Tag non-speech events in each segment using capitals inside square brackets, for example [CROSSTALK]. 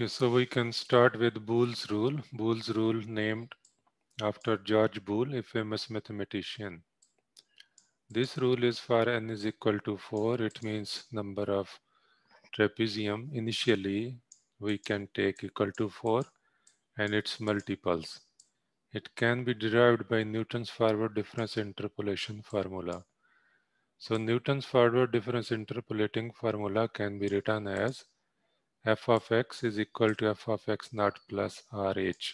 Okay, so we can start with Boole's rule. Boole's rule named after George Boole, a famous mathematician. This rule is for n is equal to 4. It means number of trapezium initially we can take equal to 4 and its multiples. It can be derived by Newton's forward difference interpolation formula. So Newton's forward difference interpolating formula can be written as f of x is equal to f of x naught plus RH.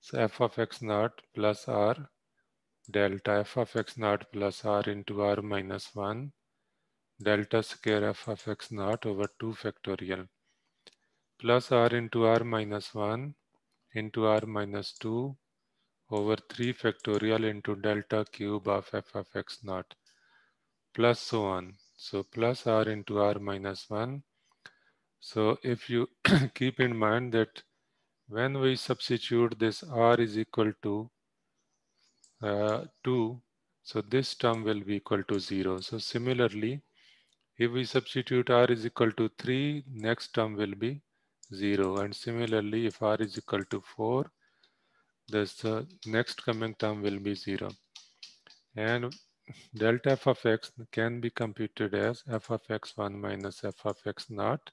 So f of x naught plus R delta f of x naught plus R into R minus 1 delta square f of x naught over 2 factorial plus R into R minus 1 into R minus 2 over 3 factorial into delta cube of f of x naught plus so on. So plus R into R minus 1 so if you [CLEARS THROAT] keep in mind that when we substitute this r is equal to uh, 2, so this term will be equal to 0. So similarly, if we substitute r is equal to 3, next term will be 0. And similarly, if r is equal to 4, this the uh, next coming term will be 0. And delta f of x can be computed as f of x 1 minus f of x naught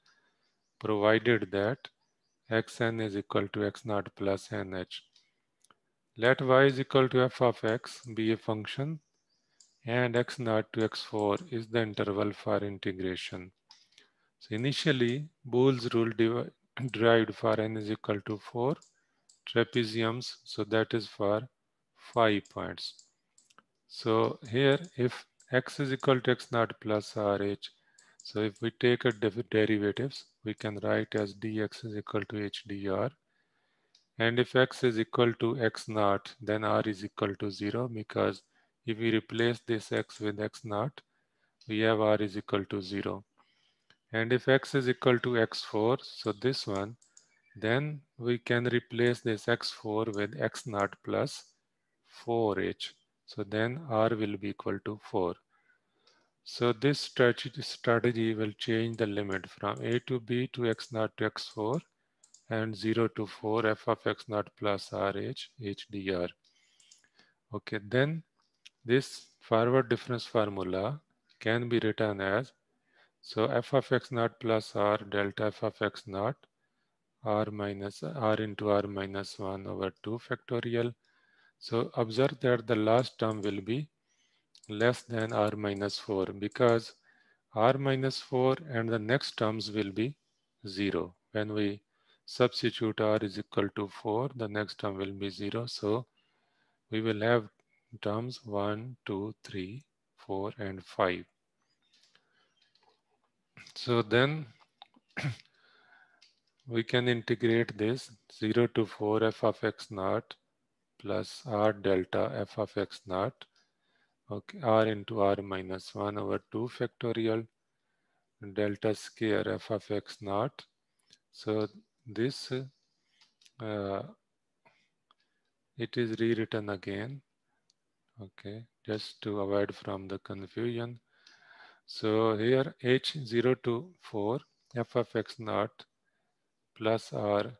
provided that xn is equal to x naught plus nh. Let y is equal to f of x be a function and x naught to x4 is the interval for integration. So initially, Boole's rule [COUGHS] derived for n is equal to 4 trapeziums, so that is for 5 points. So here, if x is equal to x naught plus RH, so if we take a derivatives, we can write as dx is equal to hdr. And if x is equal to x naught, then r is equal to zero because if we replace this x with x naught, we have r is equal to zero. And if x is equal to x4, so this one, then we can replace this x4 with x naught plus 4h. So then r will be equal to 4. So this strategy will change the limit from a to b to x naught to x4 and 0 to 4 f of x naught plus rh hdr. Okay, then this forward difference formula can be written as so f of x naught plus r delta f of x naught r minus r into r minus 1 over 2 factorial. So observe that the last term will be less than r minus 4 because r minus 4 and the next terms will be 0. When we substitute r is equal to 4, the next term will be 0. So we will have terms 1, 2, 3, 4, and 5. So then [CLEARS THROAT] we can integrate this 0 to 4 f of x naught plus r delta f of x naught Okay, r into r minus 1 over 2 factorial delta square f of x naught. So this, uh, it is rewritten again. Okay, just to avoid from the confusion. So here h0 to 4 f of x naught plus r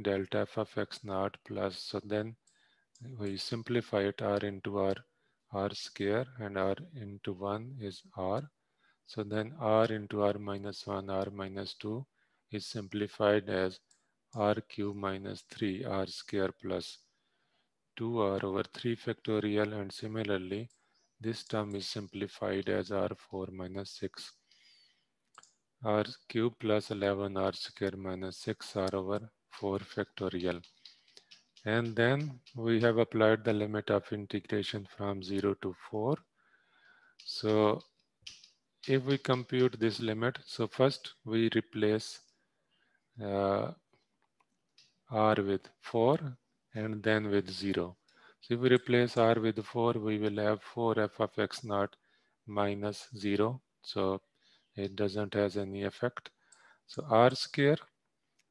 delta f of x naught plus, so then we simplify it r into r r square and r into 1 is r. So then r into r minus 1, r minus 2 is simplified as r cube minus 3 r square plus 2r over 3 factorial and similarly this term is simplified as r4 minus 6 r cube plus 11 r square minus 6 r over 4 factorial. And then we have applied the limit of integration from zero to four. So if we compute this limit, so first we replace uh, r with four and then with zero. So if we replace r with 4, we will have 4 f of x naught minus 0. So it doesn't has any effect. So r square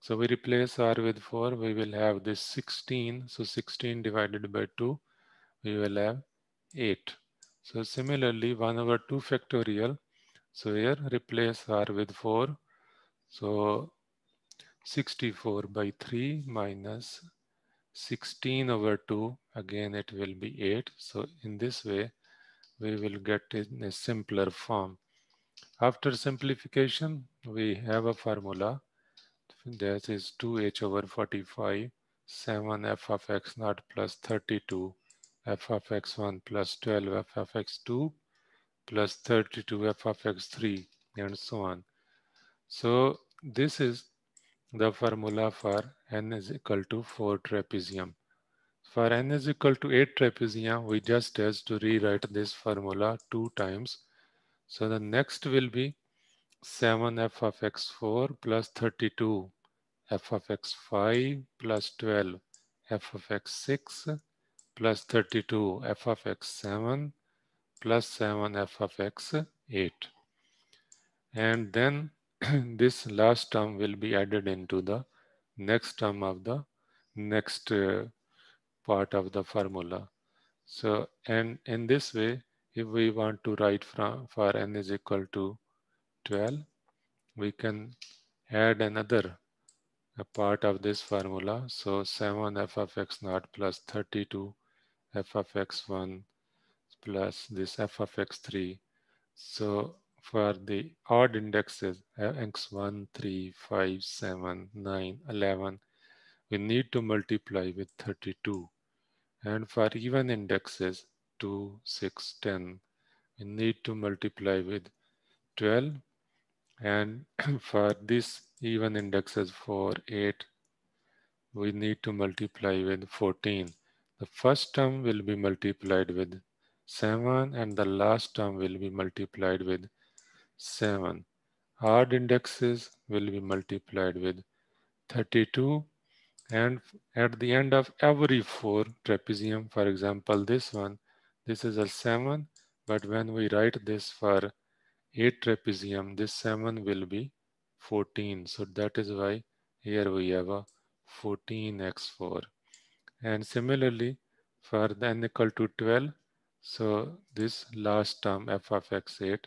so we replace r with 4, we will have this 16. So 16 divided by 2, we will have 8. So similarly, 1 over 2 factorial. So here replace r with 4. So 64 by 3 minus 16 over 2. Again, it will be 8. So in this way, we will get in a simpler form. After simplification, we have a formula that is 2h over 45, 7 f of x naught plus 32, f of x1 plus 12 f of x2 plus 32 f of x3 and so on. So this is the formula for n is equal to 4 trapezium. For n is equal to 8 trapezium, we just has to rewrite this formula two times. So the next will be 7f of x4 plus 32 f of x 5 plus 12 f of x 6 plus 32 f of x 7 plus 7 f of x 8 and then [CLEARS THROAT] this last term will be added into the next term of the next uh, part of the formula so and in this way if we want to write from for n is equal to 12 we can add another a part of this formula. So 7 f of x naught plus 32 f of x1 plus this f of x3. So for the odd indexes uh, x1, 3, 5, 7, 9, 11, we need to multiply with 32. And for even indexes 2, 6, 10, we need to multiply with 12. And [CLEARS THROAT] for this even indexes for 8, we need to multiply with 14. The first term will be multiplied with 7 and the last term will be multiplied with 7. Odd indexes will be multiplied with 32 and at the end of every four trapezium, for example, this one, this is a 7, but when we write this for 8 trapezium, this 7 will be 14. So that is why here we have a 14x4. And similarly, for the n equal to 12, so this last term f of x8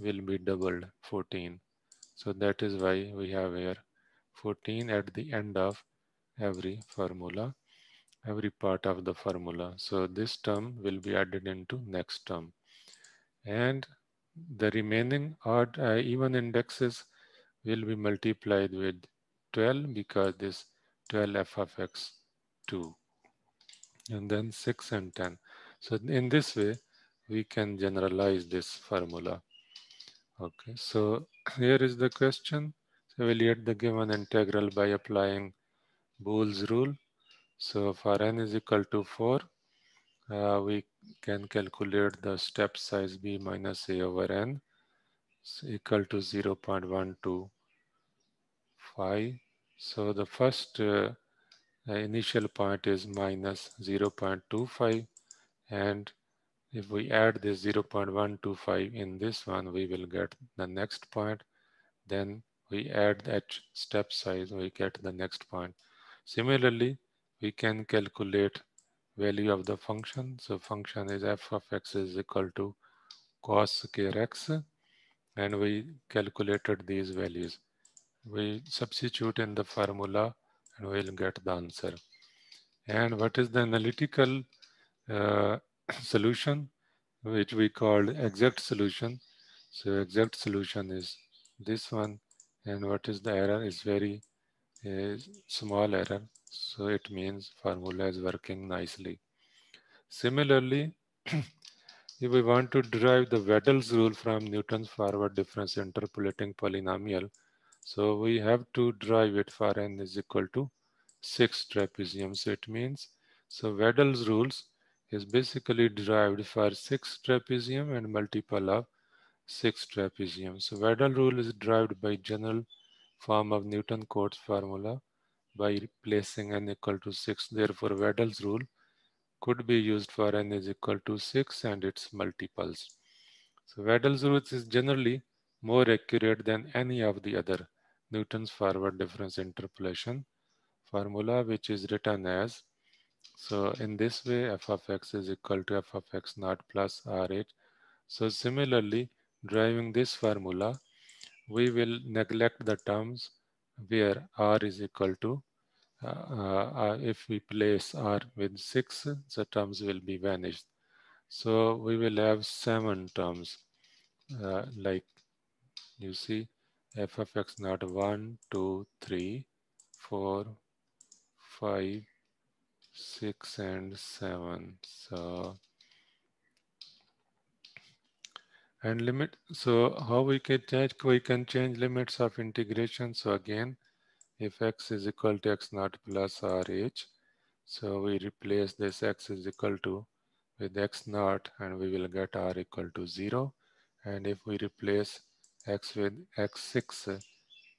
will be doubled 14. So that is why we have here 14 at the end of every formula, every part of the formula. So this term will be added into next term. And the remaining odd uh, even indexes will be multiplied with 12 because this 12 f of x 2 and then 6 and 10. So in this way, we can generalize this formula. Okay, so [CLEARS THROAT] here is the question. So get the given integral by applying Boole's rule. So for n is equal to 4, uh, we can calculate the step size b minus a over n is equal to 0.12 phi. So the first uh, uh initial point is minus 0.25. And if we add this 0.125 in this one, we will get the next point. Then we add that step size, we get the next point. Similarly, we can calculate value of the function. So function is f of x is equal to cos square x. And we calculated these values we substitute in the formula and we'll get the answer. And what is the analytical uh, [CLEARS THROAT] solution, which we call exact solution. So exact solution is this one. And what is the error is very uh, small error. So it means formula is working nicely. Similarly, [CLEARS THROAT] if we want to derive the Weddell's rule from Newton's forward difference interpolating polynomial, so we have to drive it for n is equal to 6 trapeziums. So it means, so Weddell's rules is basically derived for 6 trapezium and multiple of 6 trapezium. So Weddell rule is derived by general form of Newton Cotes formula by placing n equal to 6. Therefore, Weddell's rule could be used for n is equal to 6 and its multiples. So Weddell's rule is generally more accurate than any of the other Newton's forward difference interpolation formula, which is written as, so in this way, f of x is equal to f of x naught plus r8. So similarly, driving this formula, we will neglect the terms where r is equal to, uh, uh, uh, if we place r with 6, the terms will be vanished. So we will have seven terms uh, like you see f of x naught 1, 2, 3, 4, 5, 6, and 7. So, and limit, so how we can change, we can change limits of integration. So again, if x is equal to x naught plus rh, so we replace this x is equal to with x naught and we will get r equal to zero. And if we replace x with x6, uh,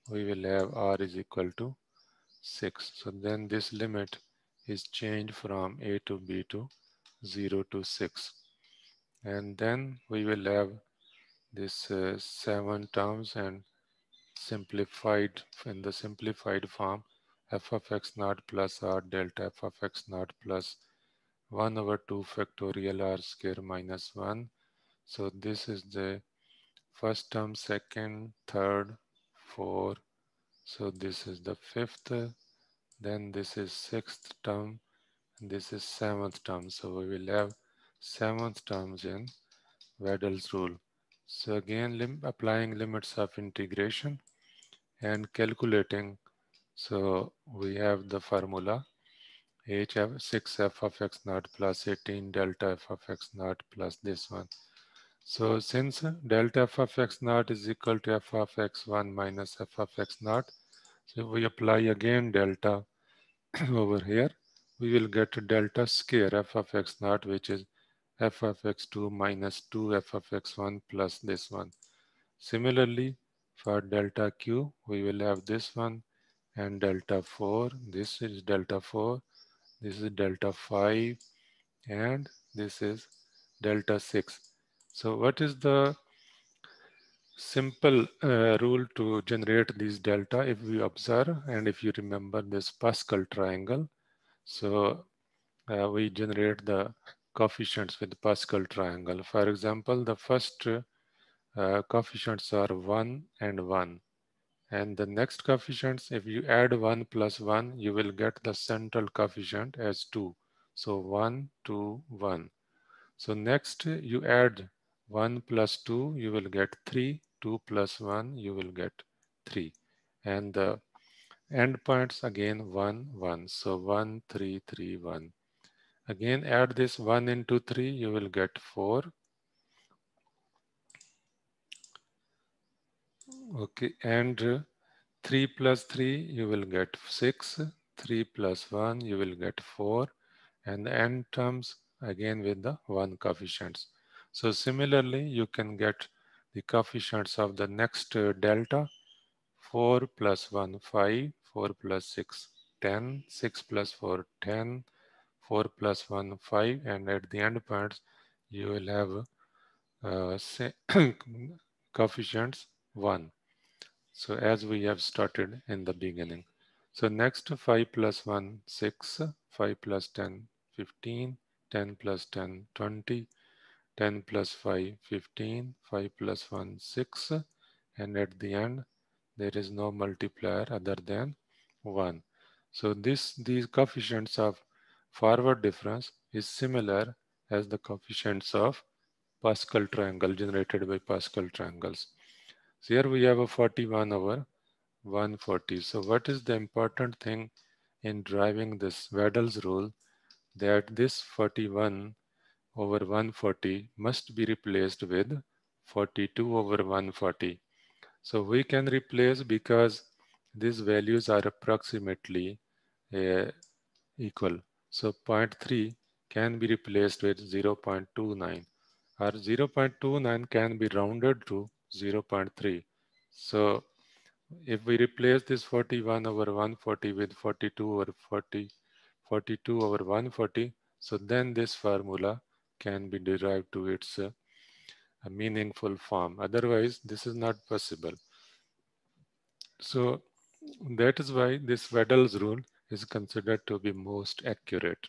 we will have r is equal to 6. So then this limit is changed from a to b to 0 to 6. And then we will have this uh, 7 terms and simplified in the simplified form f of x naught plus r delta f of x naught plus 1 over 2 factorial r square minus 1. So this is the first term, second, third, four. So this is the fifth, then this is sixth term, this is seventh term. So we will have seventh terms in Weddell's rule. So again, lim applying limits of integration and calculating. So we have the formula h of 6 f of x naught plus 18 delta f of x naught plus this one. So since delta f of x naught is equal to f of x1 minus f of x naught, so we apply again delta [CLEARS THROAT] over here, we will get delta square f of x naught, which is f of x2 minus 2 f of x1 plus this one. Similarly, for delta q, we will have this one and delta 4. This is delta 4. This is delta 5. And this is delta 6. So what is the simple uh, rule to generate these delta if we observe and if you remember this Pascal triangle. So uh, we generate the coefficients with Pascal triangle. For example, the first uh, coefficients are 1 and 1. And the next coefficients, if you add 1 plus 1, you will get the central coefficient as 2. So 1, 2, 1. So next you add 1 plus 2, you will get 3. 2 plus 1, you will get 3. And the endpoints again 1, 1. So 1, 3, 3, 1. Again, add this 1 into 3, you will get 4. Okay, and 3 plus 3, you will get 6. 3 plus 1, you will get 4. And the end terms again with the 1 coefficients. So similarly, you can get the coefficients of the next uh, delta, 4 plus 1, 5, 4 plus 6, 10, 6 plus 4, 10, 4 plus 1, 5, and at the end points, you will have uh, coefficients [COUGHS] 1. So as we have started in the beginning. So next 5 plus 1, 6, 5 plus 10, 15, 10 plus 10, 20, 10 plus 5, 15, 5 plus 1, 6, and at the end, there is no multiplier other than 1. So this these coefficients of forward difference is similar as the coefficients of Pascal triangle generated by Pascal triangles. So here we have a 41 over 140. So what is the important thing in driving this Weddell's rule that this 41 over 140 must be replaced with 42 over 140. So we can replace because these values are approximately uh, equal. So 0.3 can be replaced with 0.29 or 0.29 can be rounded to 0.3. So if we replace this 41 over 140 with 42 over 40, 42 over 140, so then this formula can be derived to its uh, meaningful form. Otherwise, this is not possible. So that is why this Weddell's rule is considered to be most accurate.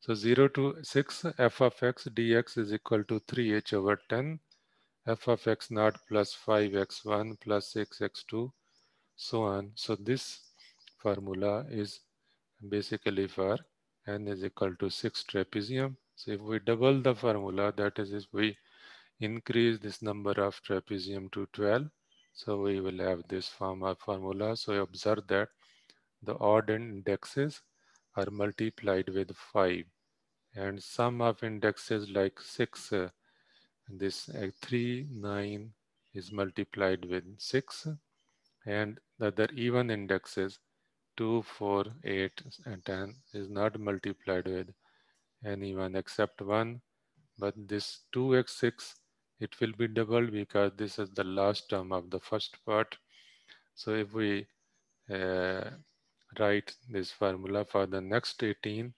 So 0 to 6 f of x dx is equal to 3h over 10 f of x naught plus 5x1 plus 6x2 so on. So this formula is basically for n is equal to 6 trapezium so if we double the formula, that is if we increase this number of trapezium to 12, so we will have this form of uh, formula. So observe that the odd indexes are multiplied with 5 and sum of indexes like 6, uh, this uh, 3, 9 is multiplied with 6 and the other even indexes 2, 4, 8 and 10 is not multiplied with anyone except 1. But this 2x6, it will be double because this is the last term of the first part. So if we uh, write this formula for the next 18,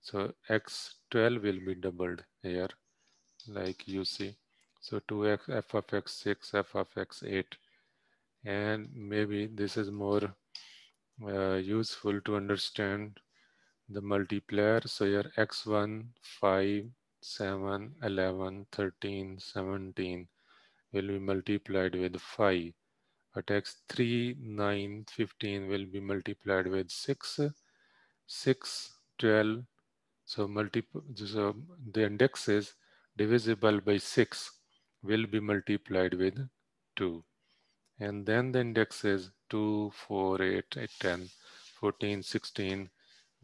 so x12 will be doubled here, like you see. So 2x, f of x6, f of x8. And maybe this is more uh, useful to understand the multiplier. So your x1, 5, 7, 11, 13, 17 will be multiplied with 5. At x3, 9, 15 will be multiplied with 6, 6, 12. So, multiple. so the indexes divisible by 6 will be multiplied with 2. And then the indexes 2, 4, 8, 10, 14, 16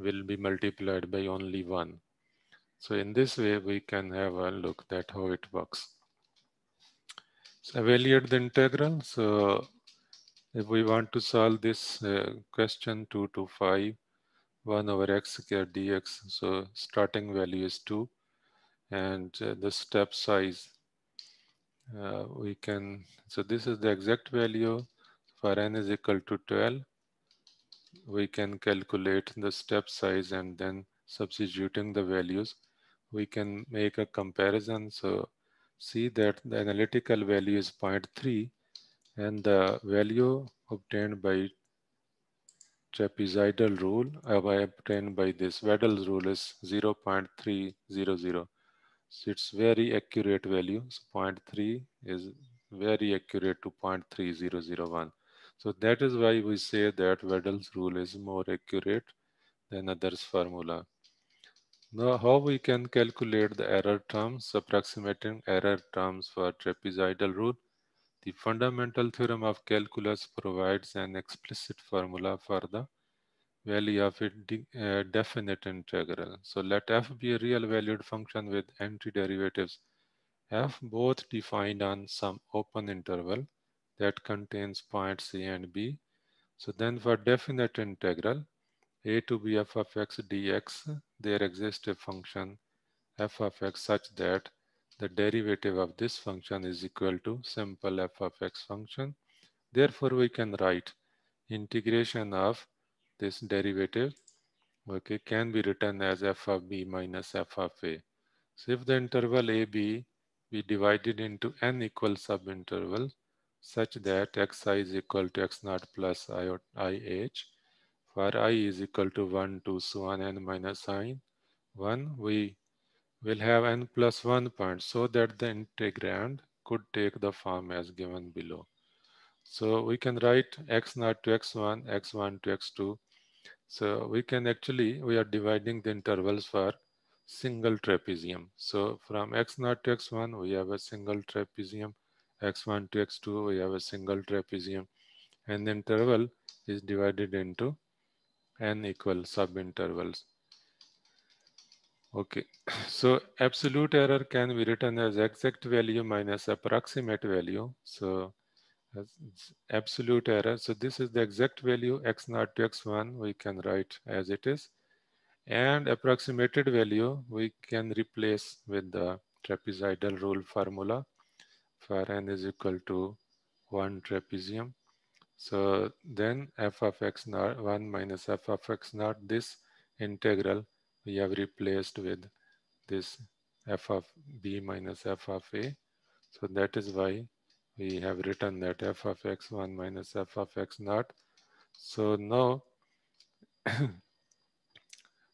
will be multiplied by only one. So in this way, we can have a look at how it works. So evaluate the integral. So if we want to solve this uh, question 2 to 5, 1 over x squared dx, so starting value is 2. And uh, the step size, uh, we can, so this is the exact value for n is equal to 12 we can calculate the step size and then substituting the values, we can make a comparison. So see that the analytical value is 0.3 and the value obtained by trapezoidal rule uh, by obtained by this Weddell's rule is 0 0.300. So it's very accurate value. So 0.3 is very accurate to 0.3001. So that is why we say that Weddell's rule is more accurate than others formula. Now how we can calculate the error terms, approximating error terms for trapezoidal rule. The fundamental theorem of calculus provides an explicit formula for the value of a de uh, definite integral. So let f be a real valued function with antiderivatives. f both defined on some open interval that contains points C and B. So then for definite integral, a to b f of x dx, there exists a function f of x such that the derivative of this function is equal to simple f of x function. Therefore, we can write integration of this derivative okay, can be written as f of b minus f of a. So if the interval ab be divided into n equal subintervals, such that xi is equal to x naught plus ih, for i is equal to 1 to so on n minus i, 1, we will have n plus 1 point so that the integrand could take the form as given below. So we can write x naught to x1, x1 to x2. So we can actually, we are dividing the intervals for single trapezium. So from x naught to x1, we have a single trapezium x1 to x2, we have a single trapezium. And the interval is divided into n equal subintervals. Okay, [COUGHS] so absolute error can be written as exact value minus approximate value. So absolute error. So this is the exact value x naught to x1 we can write as it is. And approximated value we can replace with the trapezoidal rule formula for n is equal to 1 trapezium. So then f of x naught 1 minus f of x naught, this integral we have replaced with this f of b minus f of a. So that is why we have written that f of x 1 minus f of x naught. So now, [COUGHS]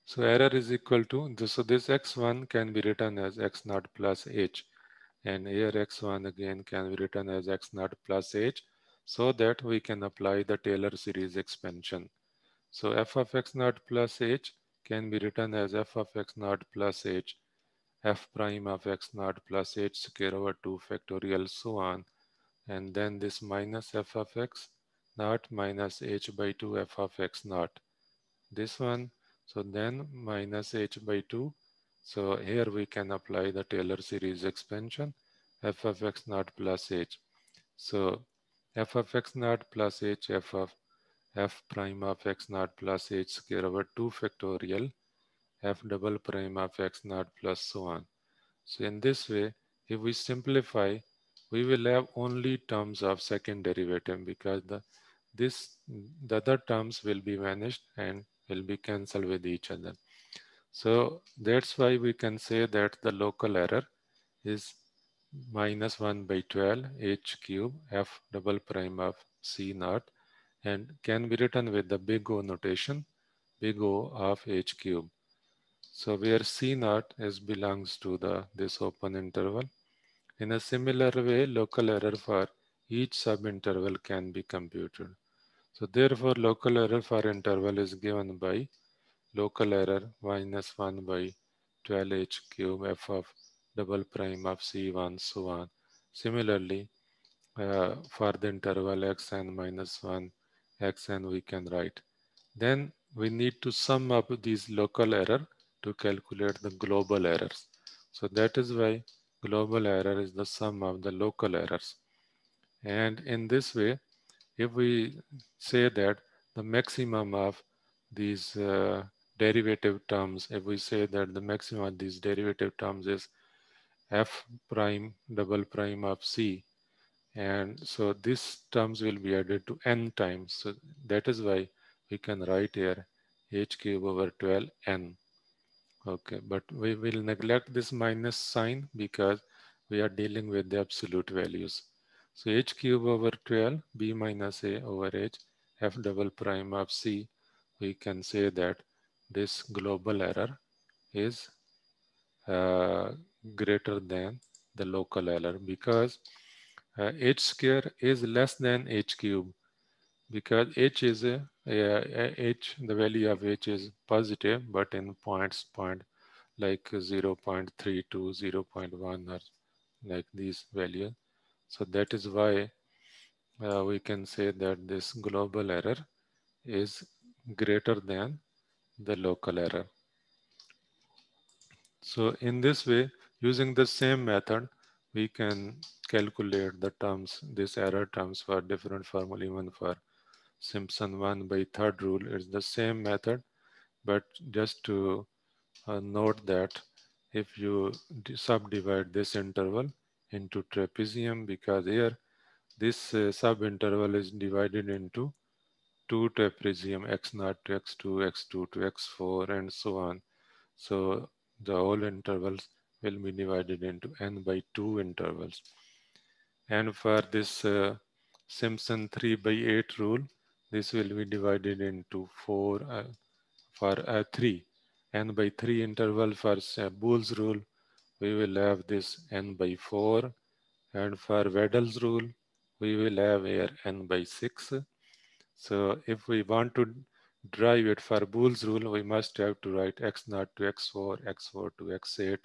so error is equal to, this, so this x1 can be written as x naught plus h and here x1 again can be written as x 0 plus h so that we can apply the Taylor series expansion. So f of x 0 plus h can be written as f of x 0 plus h, f prime of x 0 plus h square over 2 factorial so on. And then this minus f of x 0 minus h by 2 f of x 0 This one, so then minus h by 2 so here we can apply the Taylor series expansion, f of x naught plus h. So f of x naught plus h, f of f prime of x naught plus h square over 2 factorial, f double prime of x naught plus so on. So in this way, if we simplify, we will have only terms of second derivative because the this the other terms will be vanished and will be cancelled with each other. So that's why we can say that the local error is minus 1 by 12 h cube f double prime of c naught and can be written with the big O notation, big O of h cube. So where c naught is belongs to the this open interval. In a similar way, local error for each subinterval can be computed. So therefore, local error for interval is given by local error minus 1 by 12h cube f of double prime of c1 so on. Similarly, uh, for the interval x and minus 1, x and we can write. Then we need to sum up these local error to calculate the global errors. So that is why global error is the sum of the local errors. And in this way, if we say that the maximum of these uh, derivative terms, if we say that the maximum of these derivative terms is f prime double prime of c, and so these terms will be added to n times. So that is why we can write here h cube over 12n. Okay, but we will neglect this minus sign because we are dealing with the absolute values. So h cube over 12, b minus a over h, f double prime of c, we can say that this global error is uh, greater than the local error because uh, h square is less than h cube because h is a, a, a h the value of h is positive but in points point like 0 0.3 to 0 0.1 or like these values so that is why uh, we can say that this global error is greater than the local error. So in this way, using the same method, we can calculate the terms, these error terms for different formula, even for Simpson one by third rule. It's the same method, but just to uh, note that if you subdivide this interval into trapezium, because here this uh, subinterval is divided into two tape regime, x0 to x2, x2 to x4, and so on. So the whole intervals will be divided into n by 2 intervals. And for this uh, Simpson 3 by 8 rule, this will be divided into 4 uh, for a uh, 3. n by 3 interval for uh, Boole's rule, we will have this n by 4. And for Weddell's rule, we will have here n by 6. So if we want to drive it for Boole's rule, we must have to write x0 to x4, x4 to x8,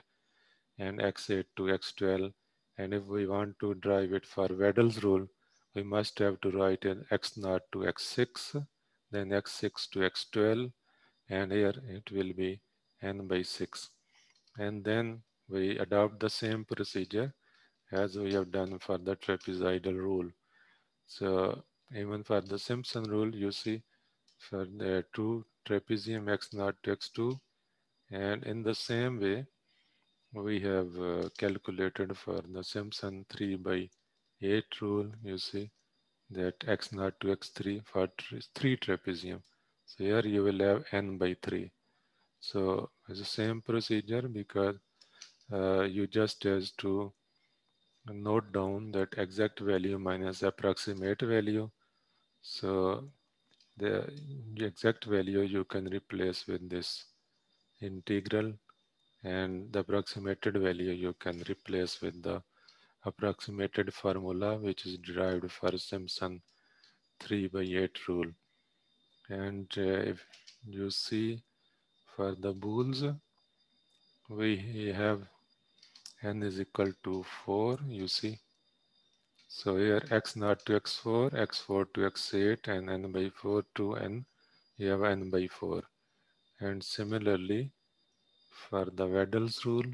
and x8 to x12. And if we want to drive it for Weddell's rule, we must have to write in x0 to x6, then x6 to x12, and here it will be n by 6. And then we adopt the same procedure as we have done for the trapezoidal rule. So even for the Simpson rule, you see for the 2 trapezium x naught to x2. And in the same way, we have uh, calculated for the Simpson 3 by 8 rule, you see that x naught to x3 for 3 trapezium. So here you will have n by 3. So it's the same procedure because uh, you just has to note down that exact value minus approximate value so the exact value you can replace with this integral and the approximated value you can replace with the approximated formula which is derived for Simpson 3 by 8 rule. And uh, if you see for the Boole's, we have n is equal to 4, you see so here x naught to x4, x4 to x8, and n by 4 to n, you have n by 4. And similarly, for the Weddell's rule,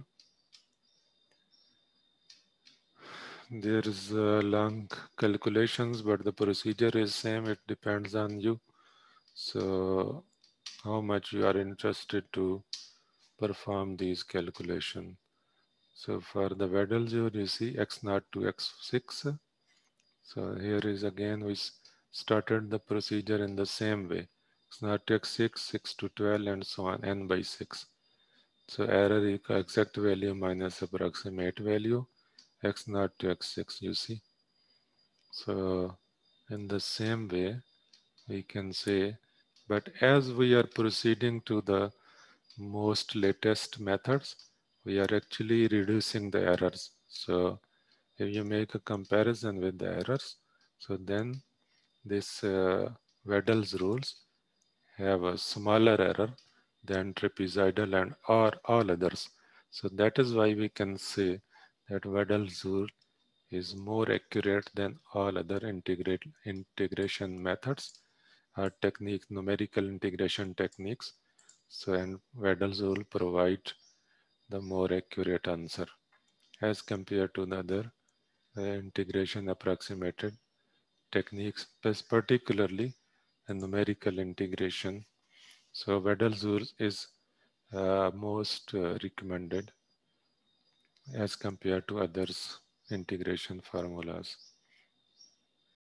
there is a uh, long calculations, but the procedure is same. It depends on you. So how much you are interested to perform these calculation. So for the Weddell's rule, you see x naught to x6, so here is again, we started the procedure in the same way. It's not take 6, 6 to 12, and so on, n by 6. So error equal exact value minus approximate value, x not to x6, you see. So in the same way, we can say, but as we are proceeding to the most latest methods, we are actually reducing the errors. So if you make a comparison with the errors, so then this uh, Weddell's rules have a smaller error than trapezoidal and or all others. So that is why we can say that Weddell's rule is more accurate than all other integrate, integration methods or technique, numerical integration techniques. So and Weddell's rule provide the more accurate answer as compared to the other integration approximated techniques, particularly numerical integration. So rule is uh, most uh, recommended as compared to others integration formulas.